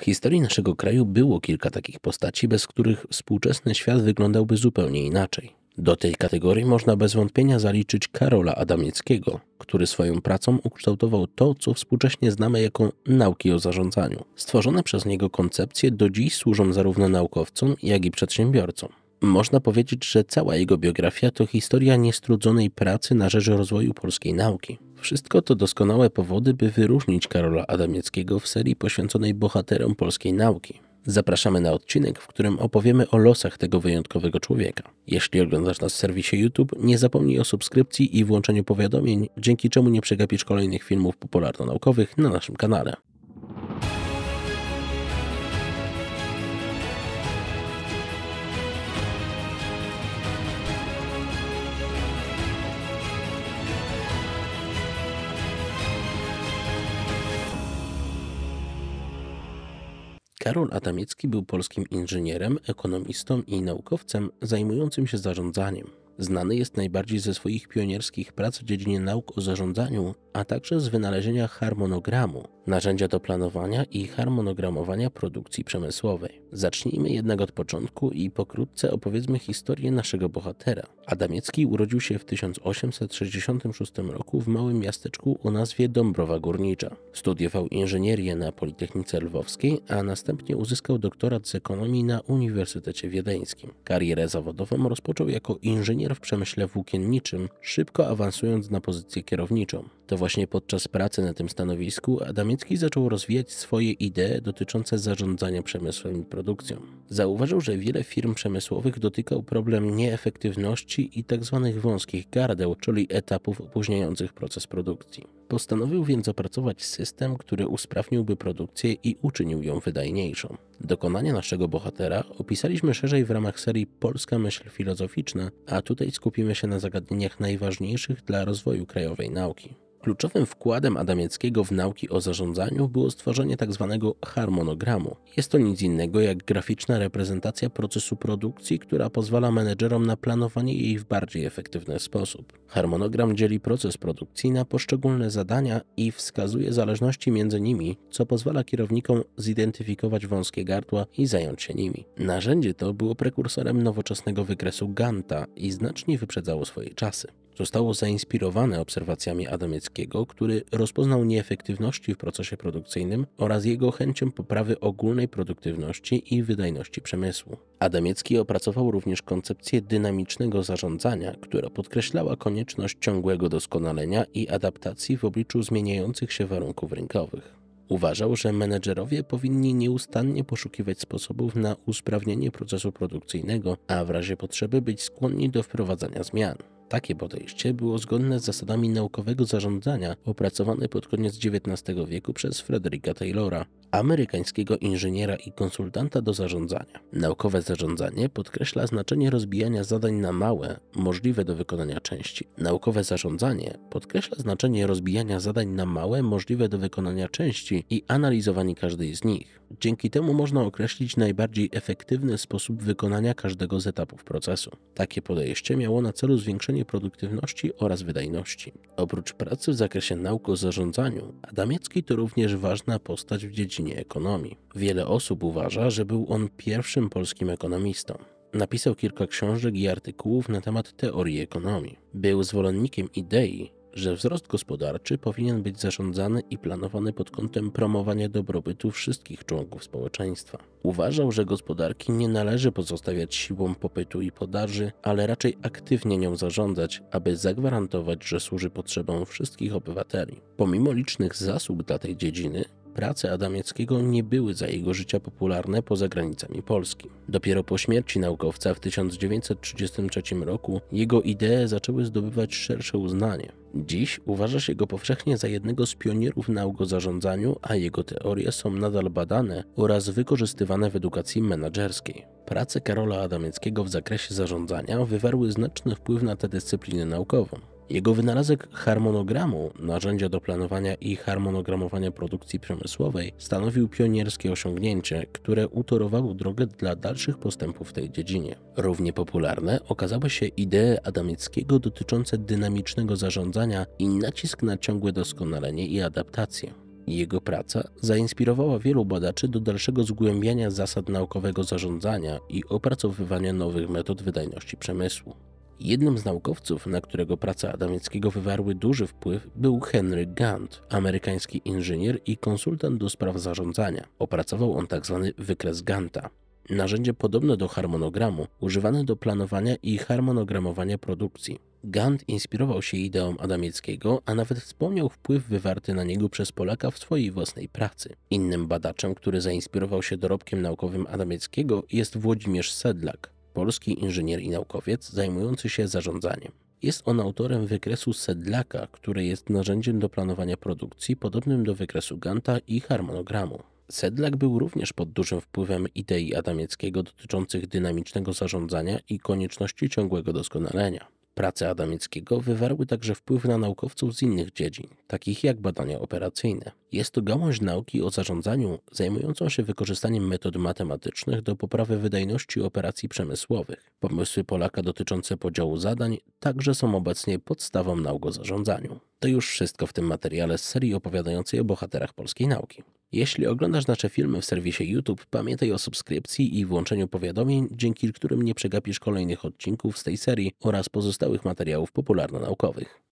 W historii naszego kraju było kilka takich postaci, bez których współczesny świat wyglądałby zupełnie inaczej. Do tej kategorii można bez wątpienia zaliczyć Karola Adamieckiego, który swoją pracą ukształtował to, co współcześnie znamy jako nauki o zarządzaniu. Stworzone przez niego koncepcje do dziś służą zarówno naukowcom, jak i przedsiębiorcom. Można powiedzieć, że cała jego biografia to historia niestrudzonej pracy na rzecz rozwoju polskiej nauki. Wszystko to doskonałe powody, by wyróżnić Karola Adamieckiego w serii poświęconej bohaterom polskiej nauki. Zapraszamy na odcinek, w którym opowiemy o losach tego wyjątkowego człowieka. Jeśli oglądasz nas w serwisie YouTube, nie zapomnij o subskrypcji i włączeniu powiadomień, dzięki czemu nie przegapisz kolejnych filmów popularno-naukowych na naszym kanale. Karol Adamiecki był polskim inżynierem, ekonomistą i naukowcem zajmującym się zarządzaniem. Znany jest najbardziej ze swoich pionierskich prac w dziedzinie nauk o zarządzaniu, a także z wynalezienia harmonogramu, narzędzia do planowania i harmonogramowania produkcji przemysłowej. Zacznijmy jednak od początku i pokrótce opowiedzmy historię naszego bohatera. Adamiecki urodził się w 1866 roku w małym miasteczku o nazwie Dąbrowa Górnicza. Studiował inżynierię na Politechnice Lwowskiej, a następnie uzyskał doktorat z ekonomii na Uniwersytecie Wiedeńskim. Karierę zawodową rozpoczął jako inżynier w przemyśle włókienniczym, szybko awansując na pozycję kierowniczą. To właśnie podczas pracy na tym stanowisku Adamiecki zaczął rozwijać swoje idee dotyczące zarządzania przemysłem i produkcją. Zauważył, że wiele firm przemysłowych dotykał problem nieefektywności i tzw. Tak wąskich gardeł, czyli etapów opóźniających proces produkcji. Postanowił więc opracować system, który usprawniłby produkcję i uczynił ją wydajniejszą. Dokonania naszego bohatera opisaliśmy szerzej w ramach serii Polska myśl filozoficzna, a tutaj skupimy się na zagadnieniach najważniejszych dla rozwoju krajowej nauki. Kluczowym wkładem Adamieckiego w nauki o zarządzaniu było stworzenie tzw. Tak harmonogramu. Jest to nic innego jak graficzna reprezentacja procesu produkcji, która pozwala menedżerom na planowanie jej w bardziej efektywny sposób. Harmonogram dzieli proces produkcji na poszczególne zadania zadania i wskazuje zależności między nimi, co pozwala kierownikom zidentyfikować wąskie gardła i zająć się nimi. Narzędzie to było prekursorem nowoczesnego wykresu Ganta i znacznie wyprzedzało swoje czasy zostało zainspirowane obserwacjami Adamieckiego, który rozpoznał nieefektywności w procesie produkcyjnym oraz jego chęcią poprawy ogólnej produktywności i wydajności przemysłu. Adamiecki opracował również koncepcję dynamicznego zarządzania, która podkreślała konieczność ciągłego doskonalenia i adaptacji w obliczu zmieniających się warunków rynkowych. Uważał, że menedżerowie powinni nieustannie poszukiwać sposobów na usprawnienie procesu produkcyjnego, a w razie potrzeby być skłonni do wprowadzania zmian. Takie podejście było zgodne z zasadami naukowego zarządzania opracowane pod koniec XIX wieku przez Fredericka Taylora, amerykańskiego inżyniera i konsultanta do zarządzania. Naukowe zarządzanie podkreśla znaczenie rozbijania zadań na małe, możliwe do wykonania części. Naukowe zarządzanie podkreśla znaczenie rozbijania zadań na małe, możliwe do wykonania części i analizowanie każdej z nich. Dzięki temu można określić najbardziej efektywny sposób wykonania każdego z etapów procesu. Takie podejście miało na celu zwiększenie produktywności oraz wydajności. Oprócz pracy w zakresie nauk o zarządzaniu, Adamiecki to również ważna postać w dziedzinie ekonomii. Wiele osób uważa, że był on pierwszym polskim ekonomistą. Napisał kilka książek i artykułów na temat teorii ekonomii. Był zwolennikiem idei, że wzrost gospodarczy powinien być zarządzany i planowany pod kątem promowania dobrobytu wszystkich członków społeczeństwa. Uważał, że gospodarki nie należy pozostawiać siłą popytu i podaży, ale raczej aktywnie nią zarządzać, aby zagwarantować, że służy potrzebom wszystkich obywateli. Pomimo licznych zasług dla tej dziedziny, prace Adamieckiego nie były za jego życia popularne poza granicami Polski. Dopiero po śmierci naukowca w 1933 roku jego idee zaczęły zdobywać szersze uznanie. Dziś uważa się go powszechnie za jednego z pionierów nauk o zarządzaniu, a jego teorie są nadal badane oraz wykorzystywane w edukacji menedżerskiej. Prace Karola Adamieckiego w zakresie zarządzania wywarły znaczny wpływ na tę dyscyplinę naukową. Jego wynalazek harmonogramu, narzędzia do planowania i harmonogramowania produkcji przemysłowej, stanowił pionierskie osiągnięcie, które utorowało drogę dla dalszych postępów w tej dziedzinie. Równie popularne okazały się idee Adamickiego dotyczące dynamicznego zarządzania i nacisk na ciągłe doskonalenie i adaptację. Jego praca zainspirowała wielu badaczy do dalszego zgłębiania zasad naukowego zarządzania i opracowywania nowych metod wydajności przemysłu. Jednym z naukowców, na którego prace Adamieckiego wywarły duży wpływ, był Henry Gant, amerykański inżynier i konsultant do spraw zarządzania. Opracował on tzw. Tak wykres Ganta, narzędzie podobne do harmonogramu, używane do planowania i harmonogramowania produkcji. Gant inspirował się ideą Adamieckiego, a nawet wspomniał wpływ wywarty na niego przez Polaka w swojej własnej pracy. Innym badaczem, który zainspirował się dorobkiem naukowym Adamieckiego jest Włodzimierz Sedlak, polski inżynier i naukowiec zajmujący się zarządzaniem. Jest on autorem wykresu sedlaka, który jest narzędziem do planowania produkcji podobnym do wykresu Ganta i harmonogramu. Sedlak był również pod dużym wpływem idei Adamieckiego dotyczących dynamicznego zarządzania i konieczności ciągłego doskonalenia. Prace Adamickiego wywarły także wpływ na naukowców z innych dziedzin, takich jak badania operacyjne. Jest to gałąź nauki o zarządzaniu zajmująca się wykorzystaniem metod matematycznych do poprawy wydajności operacji przemysłowych. Pomysły Polaka dotyczące podziału zadań także są obecnie podstawą nauk o zarządzaniu. To już wszystko w tym materiale z serii opowiadającej o bohaterach polskiej nauki. Jeśli oglądasz nasze filmy w serwisie YouTube, pamiętaj o subskrypcji i włączeniu powiadomień, dzięki którym nie przegapisz kolejnych odcinków z tej serii oraz pozostałych materiałów popularno-naukowych.